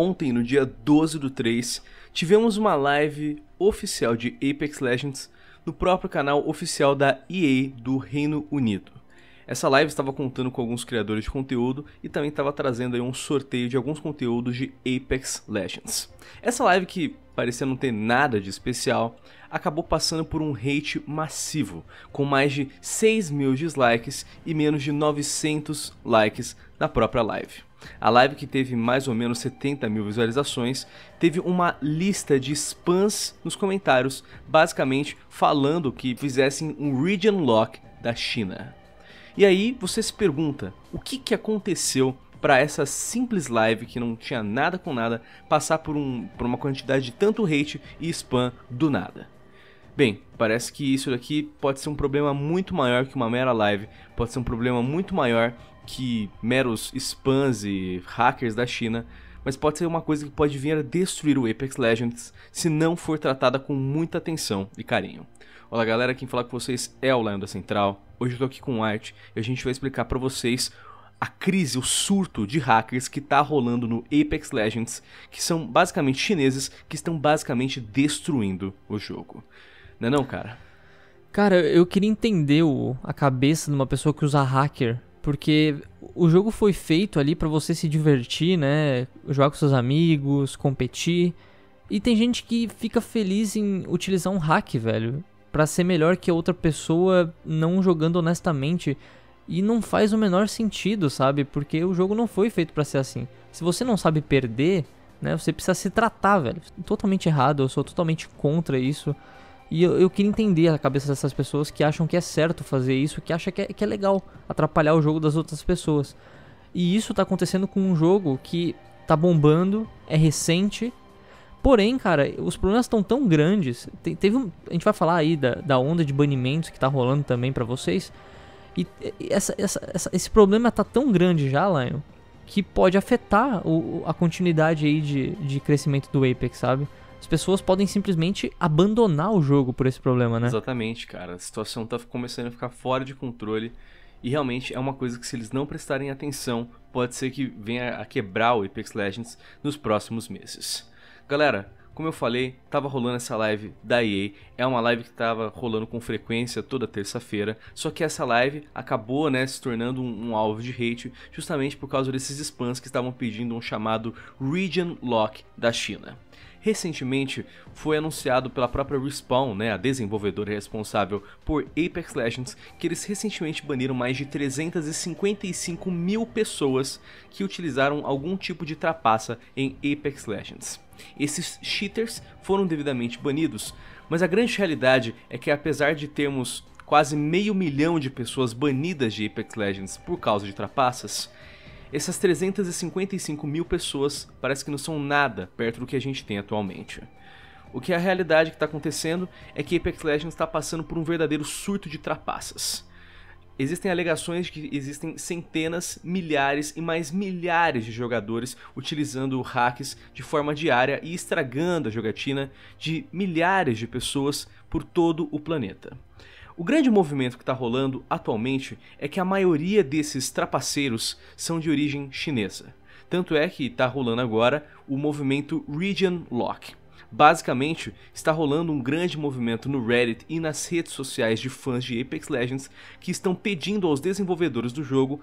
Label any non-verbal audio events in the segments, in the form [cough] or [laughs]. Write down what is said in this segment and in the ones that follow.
Ontem, no dia 12 do 3, tivemos uma live oficial de Apex Legends no próprio canal oficial da EA do Reino Unido. Essa live estava contando com alguns criadores de conteúdo e também estava trazendo um sorteio de alguns conteúdos de Apex Legends. Essa live que parecia não ter nada de especial, acabou passando por um hate massivo, com mais de 6 mil dislikes e menos de 900 likes na própria live. A live que teve mais ou menos 70 mil visualizações teve uma lista de spams nos comentários, basicamente falando que fizessem um region lock da China. E aí você se pergunta, o que, que aconteceu para essa simples live que não tinha nada com nada passar por, um, por uma quantidade de tanto hate e spam do nada? Bem, parece que isso daqui pode ser um problema muito maior que uma mera live, pode ser um problema muito maior que meros spams e hackers da China, mas pode ser uma coisa que pode vir a destruir o Apex Legends se não for tratada com muita atenção e carinho. Olá galera, quem fala com vocês é o Lion da Central. Hoje eu tô aqui com o Art e a gente vai explicar para vocês a crise, o surto de hackers que está rolando no Apex Legends, que são basicamente chineses que estão basicamente destruindo o jogo. Não é não, cara? Cara, eu queria entender o, a cabeça de uma pessoa que usa hacker porque o jogo foi feito ali para você se divertir, né? Jogar com seus amigos, competir. E tem gente que fica feliz em utilizar um hack, velho, para ser melhor que outra pessoa não jogando honestamente. E não faz o menor sentido, sabe? Porque o jogo não foi feito para ser assim. Se você não sabe perder, né, você precisa se tratar, velho. Totalmente errado, eu sou totalmente contra isso. E eu, eu, queria entender a cabeça dessas pessoas que acham que é certo fazer isso, que acham que é, que é legal atrapalhar o jogo das outras pessoas. E isso tá acontecendo com um jogo que tá bombando, é recente. Porém, cara, os problemas estão tão grandes. Te, teve um, a gente vai falar aí da, da onda de banimentos que tá rolando também para vocês. E, e essa, essa, essa, esse problema tá tão grande já, Lion, que pode afetar o, a continuidade aí de, de crescimento do Apex, sabe? pessoas podem simplesmente abandonar o jogo por esse problema, né? Exatamente, cara. A situação tá começando a ficar fora de controle. E realmente é uma coisa que, se eles não prestarem atenção, pode ser que venha a quebrar o Apex Legends nos próximos meses. Galera, como eu falei, tava rolando essa live da EA. É uma live que tava rolando com frequência toda terça-feira. Só que essa live acabou né, se tornando um, um, alvo de hate, justamente por causa desses spams que estavam pedindo um chamado Region Lock da China. Recentemente foi anunciado pela própria Respawn, né, a desenvolvedora responsável por Apex Legends, que eles recentemente baniram mais de 355 mil pessoas que utilizaram algum tipo de trapaça em Apex Legends. Esses cheaters foram devidamente banidos, mas a grande realidade é que apesar de termos quase meio milhão de pessoas banidas de Apex Legends por causa de trapaças, essas 355 mil pessoas parece que não são nada perto do que a gente tem atualmente. O que é a realidade que está acontecendo é que Apex Legends está passando por um verdadeiro surto de trapaças. Existem alegações de que existem centenas, milhares e mais milhares de jogadores utilizando hacks de forma diária e estragando a jogatina de milhares de pessoas por todo o planeta. O grande movimento que está rolando atualmente é que a maioria desses trapaceiros são de origem chinesa. Tanto é que está rolando agora o movimento Region Lock. Basicamente, está rolando um grande movimento no Reddit e nas redes sociais de fãs de Apex Legends que estão pedindo aos desenvolvedores do jogo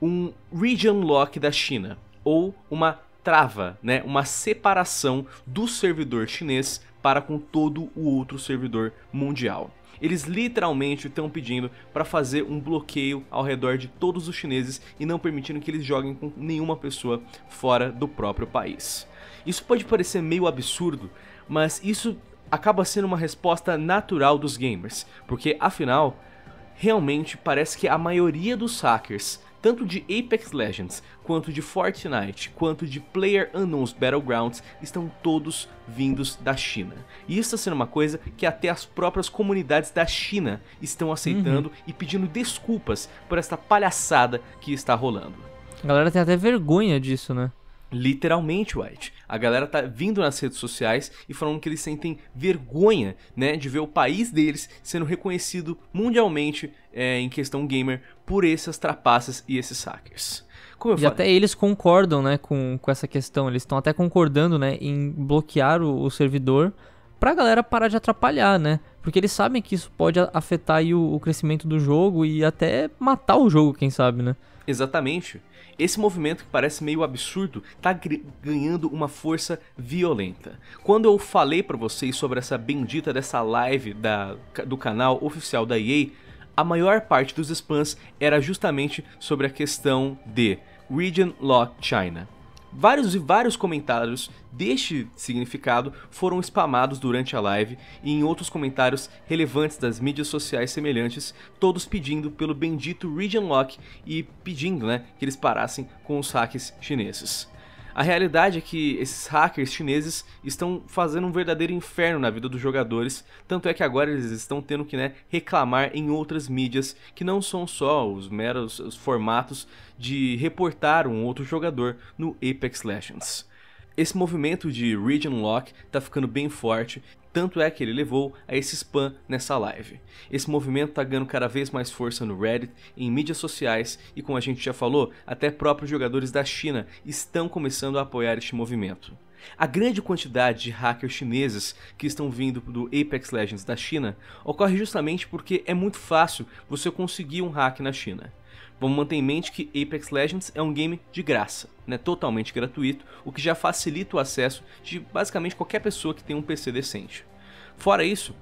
um Region Lock da China, ou uma trava, né, uma separação do servidor chinês para com todo o outro servidor mundial. Eles literalmente estão pedindo para fazer um bloqueio ao redor de todos os chineses e não permitindo que eles joguem com nenhuma pessoa fora do próprio país. Isso pode parecer meio absurdo, mas isso acaba sendo uma resposta natural dos gamers, porque afinal, realmente parece que a maioria dos hackers tanto de Apex Legends, quanto de Fortnite, quanto de Player Unknown's Battlegrounds, estão todos vindos da China. E isso está sendo uma coisa que até as próprias comunidades da China estão aceitando uhum. e pedindo desculpas por esta palhaçada que está rolando. A galera tem até vergonha disso, né? Literalmente, White. A galera tá vindo nas redes sociais e falando que eles sentem vergonha, né, de ver o país deles sendo reconhecido mundialmente é, em questão gamer por essas trapaças e esses hackers. Como eu e falei. até eles concordam, né, com, com essa questão. Eles estão até concordando, né, em bloquear o, o servidor pra galera parar de atrapalhar, né? Porque eles sabem que isso pode afetar o, o crescimento do jogo e até matar o jogo, quem sabe, né? Exatamente. Esse movimento que parece meio absurdo tá ganhando uma força violenta. Quando eu falei para vocês sobre essa bendita dessa live da, do canal oficial da EA, a maior parte dos spams era justamente sobre a questão de Region Lock China. Vários e vários comentários deste significado foram spamados durante a live e em outros comentários relevantes das mídias sociais semelhantes, todos pedindo pelo bendito Region Lock e pedindo né, que eles parassem com os hacks chineses. A realidade é que esses hackers chineses estão fazendo um verdadeiro inferno na vida dos jogadores, tanto é que agora eles estão tendo que né, reclamar em outras mídias que não são só os meros os formatos de reportar um outro jogador no Apex Legends. Esse movimento de region lock tá ficando bem forte, tanto é que ele levou a esse spam nessa live. Esse movimento tá ganhando cada vez mais força no Reddit, em mídias sociais e como a gente já falou, até próprios jogadores da China estão começando a apoiar este movimento. A grande quantidade de hackers chineses que estão vindo do Apex Legends da China ocorre justamente porque é muito fácil você conseguir um hack na China. Vamos manter em mente que Apex Legends é um game de graça, né, totalmente gratuito, o que já facilita o acesso de basicamente qualquer pessoa que tem um PC decente. Fora isso,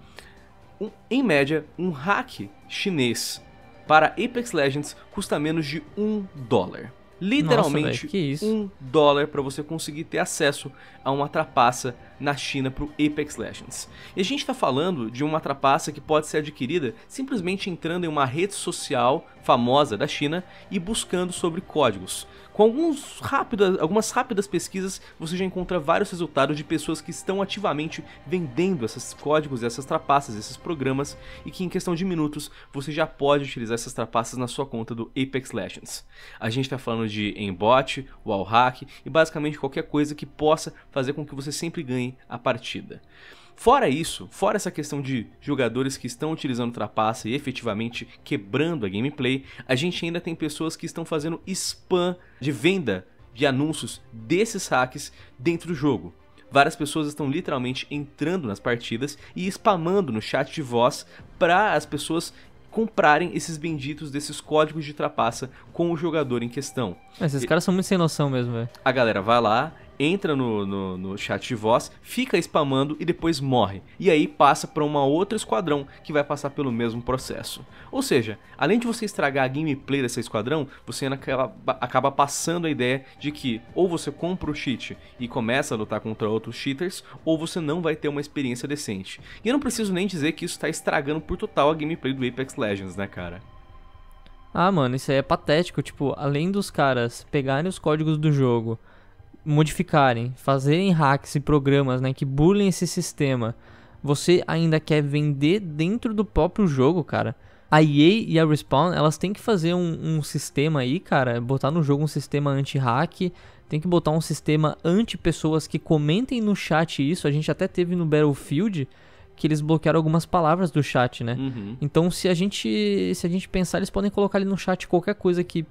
um, em média, um hack chinês para Apex Legends custa menos de um dólar. Literalmente Nossa, um dólar para você conseguir ter acesso a uma trapaça na China para o Apex Legends. E a gente está falando de uma trapaça que pode ser adquirida simplesmente entrando em uma rede social famosa da China e buscando sobre códigos. Com alguns rápidas algumas rápidas pesquisas, você já encontra vários resultados de pessoas que estão ativamente vendendo esses códigos, essas trapaças, esses programas, e que em questão de minutos você já pode utilizar essas trapaças na sua conta do Apex Legends. A gente está falando de embot, wallhack e basicamente qualquer coisa que possa fazer com que você sempre ganhe a partida. Fora isso, fora essa questão de jogadores que estão utilizando trapaça e efetivamente quebrando a gameplay, a gente ainda tem pessoas que estão fazendo spam de venda de anúncios desses hacks dentro do jogo. Várias pessoas estão literalmente entrando nas partidas e spamando no chat de voz para as pessoas comprarem esses benditos desses códigos de trapaça com o jogador em questão. É, esses e... caras são muito sem noção mesmo, velho. A galera vai lá, entra no, no, no, chat de voz, fica spamando e depois morre. E aí passa para uma outra esquadrão que vai passar pelo mesmo processo. Ou seja, além de você estragar a gameplay dessa esquadrão, você acaba, acaba passando a ideia de que ou você compra o cheat e começa a lutar contra outros cheaters, ou você não vai ter uma experiência decente. E eu não preciso nem dizer que isso está estragando por total a gameplay do Apex Legends, né, cara? Ah, mano, isso aí é patético. Tipo, além dos caras pegarem os códigos do jogo, modificarem, fazerem hacks e programas né, que burlem esse sistema, você ainda quer vender dentro do próprio jogo, cara. A EA e a Respawn, elas têm que fazer um, um sistema aí, cara, botar no jogo um sistema anti-hack, tem que botar um sistema anti-pessoas que comentem no chat isso. A gente até teve no Battlefield que eles bloquearam algumas palavras do chat, né? Uhum. Então, se a gente se a gente pensar, eles podem colocar ali no chat qualquer coisa que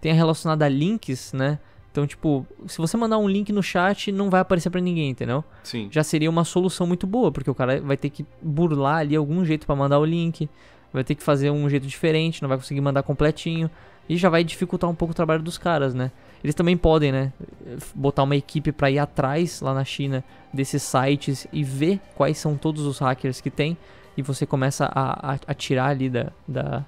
tenha relacionada a links, né? Então, tipo, se você mandar um link no chat, não vai aparecer para ninguém, entendeu? Sim. Já seria uma solução muito boa, porque o cara vai ter que burlar ali algum jeito para mandar o link, vai ter que fazer um jeito diferente, não vai conseguir mandar completinho, e já vai dificultar um pouco o trabalho dos caras, né? Eles também podem, né, botar uma equipe para ir atrás lá na China desses sites e ver quais são todos os hackers que tem, e você começa a, a, a tirar ali da, da,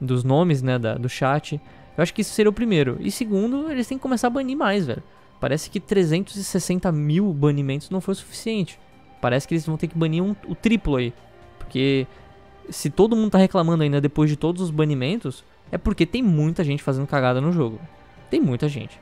dos nomes, né, da, do chat, eu acho que isso seria o primeiro. E segundo, eles têm que começar a banir mais, velho. Parece que 360 mil banimentos não foi o suficiente. Parece que eles vão ter que banir um, o triplo aí. Porque se todo mundo tá reclamando ainda depois de todos os banimentos, é porque tem muita gente fazendo cagada no jogo. Tem muita gente.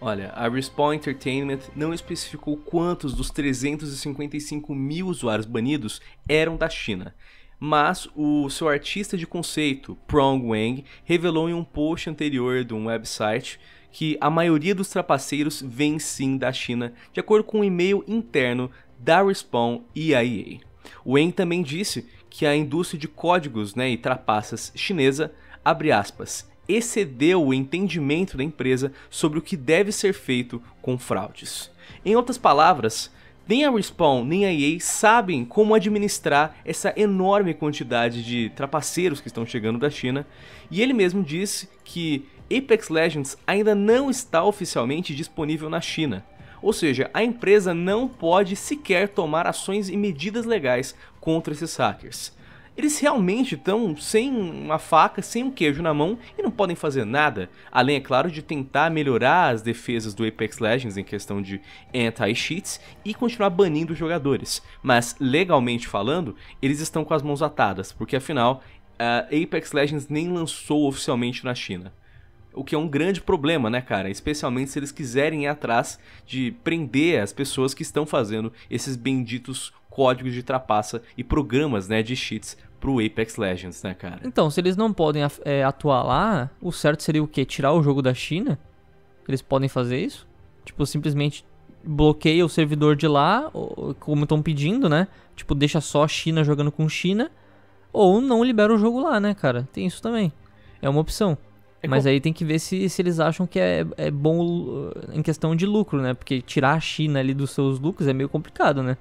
Olha, a Respawn Entertainment não especificou quantos dos 355 mil usuários banidos eram da China mas o seu artista de conceito, Prong Wang, revelou em um post anterior de um website que a maioria dos trapaceiros vem sim da China, de acordo com um e-mail interno da Respawn EIA. Wang também disse que a indústria de códigos né, e trapaças chinesa, abre aspas, excedeu o entendimento da empresa sobre o que deve ser feito com fraudes. Em outras palavras, nem a Respawn, nem a EA sabem como administrar essa enorme quantidade de trapaceiros que estão chegando da China, e ele mesmo disse que Apex Legends ainda não está oficialmente disponível na China. Ou seja, a empresa não pode sequer tomar ações e medidas legais contra esses hackers. Eles realmente estão sem uma faca, sem um queijo na mão e não podem fazer nada, além, é claro, de tentar melhorar as defesas do Apex Legends em questão de anti-cheats e continuar banindo os jogadores. Mas, legalmente falando, eles estão com as mãos atadas, porque afinal, Apex Legends nem lançou oficialmente na China o que é um grande problema, né, cara? Especialmente se eles quiserem ir atrás de prender as pessoas que estão fazendo esses benditos códigos de trapaça e programas, né, de cheats pro Apex Legends, né, cara? Então, se eles não podem é, atuar lá, o certo seria o quê? Tirar o jogo da China? Eles podem fazer isso? Tipo, simplesmente bloqueia o servidor de lá, como estão pedindo, né? Tipo, deixa só a China jogando com China, ou não libera o jogo lá, né, cara? Tem isso também. É uma opção. É Mas aí tem que ver se, se eles acham que é, é bom eh, em questão de lucro, né? Porque tirar a China ali dos seus lucros é meio complicado, né?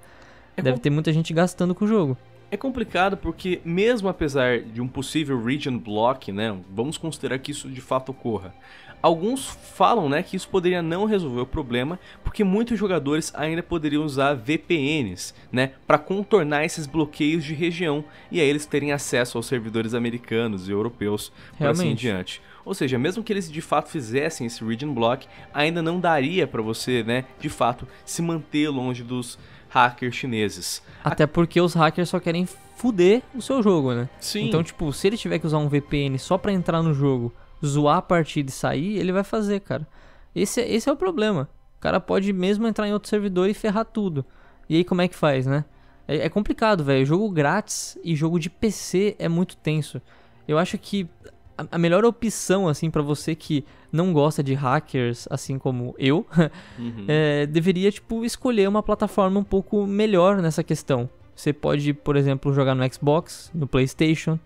É Deve com... ter muita gente gastando com o jogo. É complicado porque, mesmo apesar de um possível region block, né? Vamos considerar que isso de fato ocorra. Alguns falam né, que isso poderia não resolver o problema, porque muitos jogadores ainda poderiam usar VPNs né, para contornar esses bloqueios de região e aí eles terem acesso aos servidores americanos e europeus por assim diante. Ou seja, mesmo que eles de fato fizessem esse reading block, ainda não daria para você, né, de fato, se manter longe dos hackers chineses. Até porque os hackers só querem fuder o seu jogo, né? Sim. Então, tipo, se ele tiver que usar um VPN só para entrar no jogo, zoar a partida e sair, ele vai fazer, cara. Esse, é, esse é o problema. O cara pode mesmo entrar em outro servidor e ferrar tudo. E aí como é que faz, né? É, é complicado, velho. Jogo grátis e jogo de PC é muito tenso. Eu acho que a, melhor opção, assim, para você que não gosta de hackers, assim como eu, [laughs] uhum. é, deveria, tipo, escolher uma plataforma um pouco melhor nessa questão. Você pode, por exemplo, jogar no Xbox, no PlayStation,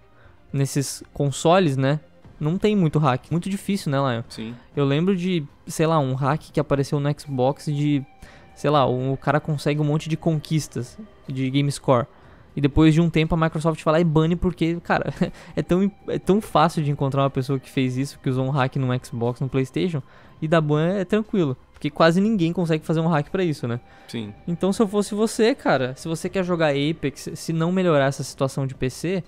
nesses consoles, né? Não tem muito hack. Muito difícil, né, Lion? Sim. Eu lembro de, sei lá, um hack que apareceu no Xbox de. Sei lá, o cara consegue um monte de conquistas de game score e depois de um tempo a Microsoft vai lá e bane porque, cara, [laughs] é tão, é tão fácil de encontrar uma pessoa que fez isso, que usou um hack no Xbox, no PlayStation, e da ban é tranquilo. Porque quase ninguém consegue fazer um hack para isso, né? Sim. Então, se eu fosse você, cara, se você quer jogar Apex, se não melhorar essa situação de PC,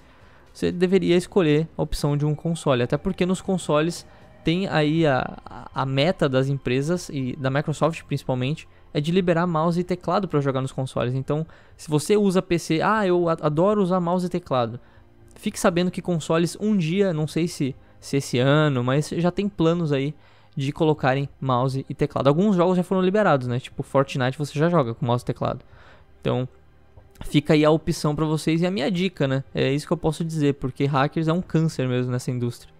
você deveria escolher a opção de um console. Até porque nos consoles tem aí a, a meta das empresas, e da Microsoft principalmente, é de liberar mouse e teclado para jogar nos consoles. Então, se você usa PC, ah, eu adoro usar mouse e teclado. Fique sabendo que consoles um dia, não sei se, se esse ano, mas já tem planos aí de colocarem mouse e teclado. Alguns jogos já foram liberados, né? Tipo Fortnite você já joga com mouse e teclado. Então, fica aí a opção para vocês e a minha dica, né? É isso que eu posso dizer, porque hackers é um câncer mesmo nessa indústria.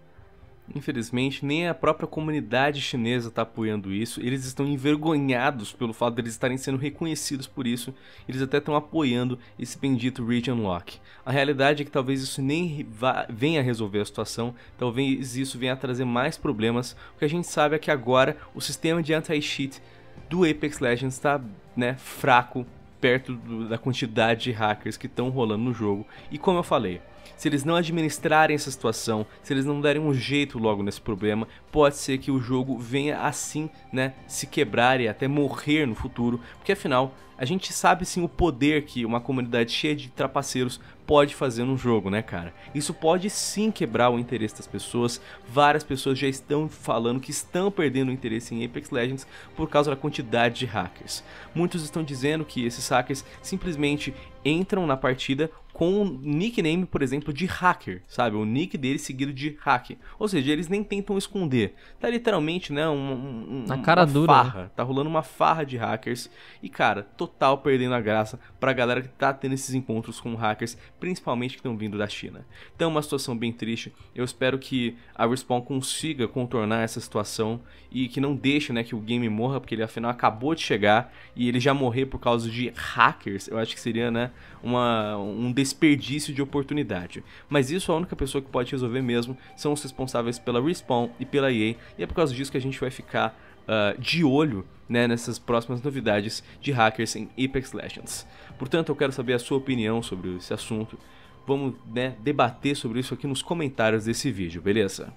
Infelizmente, nem a própria comunidade chinesa está apoiando isso. Eles estão envergonhados pelo fato de eles estarem sendo reconhecidos por isso. Eles até estão apoiando esse bendito Region Lock. A realidade é que talvez isso nem vá, venha resolver a situação, talvez isso venha a trazer mais problemas. O que a gente sabe é que agora o sistema de anti-cheat do Apex Legends está né, fraco perto do, da quantidade de hackers que estão rolando no jogo. E como eu falei, se eles não administrarem essa situação, se eles não derem um jeito logo nesse problema, pode ser que o jogo venha assim, né, se quebrar e até morrer no futuro, porque afinal a gente sabe sim o poder que uma comunidade cheia de trapaceiros pode fazer num jogo, né, cara? Isso pode sim quebrar o interesse das pessoas. Várias pessoas já estão falando que estão perdendo o interesse em Apex Legends por causa da quantidade de hackers. Muitos estão dizendo que esses hackers simplesmente entram na partida com um nickname, por exemplo, de hacker, sabe? O nick dele seguido de hack. Ou seja, eles nem tentam esconder. Tá literalmente, né? Um, um Na cara uma dura. Né? Farra. Tá rolando uma farra de hackers. E, cara, total perdendo a graça pra galera que tá tendo esses encontros com hackers, principalmente que estão vindo da China. Então, é uma situação bem triste. Eu espero que a Respawn consiga contornar essa situação e que não deixe, né, que o game morra, porque ele afinal acabou de chegar e ele já morrer por causa de hackers. Eu acho que seria, né? uma, um desperdício de oportunidade. Mas isso a única pessoa que pode resolver mesmo são os responsáveis pela Respawn e pela EA, e é por causa disso que a gente vai ficar uh, de olho né, nessas próximas novidades de hackers em Apex Legends. Portanto, eu quero saber a sua opinião sobre esse assunto. Vamos né, debater sobre isso aqui nos comentários desse vídeo, beleza?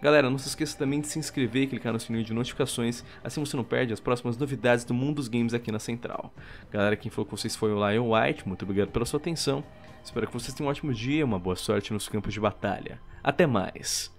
Galera, não se esqueça também de se inscrever e clicar no sininho de notificações, assim você não perde as próximas novidades do mundo dos games aqui na Central. Galera, quem falou com vocês foi o Lion White, muito obrigado pela sua atenção. Espero que vocês tenham um ótimo dia, uma boa sorte nos campos de batalha. Até mais!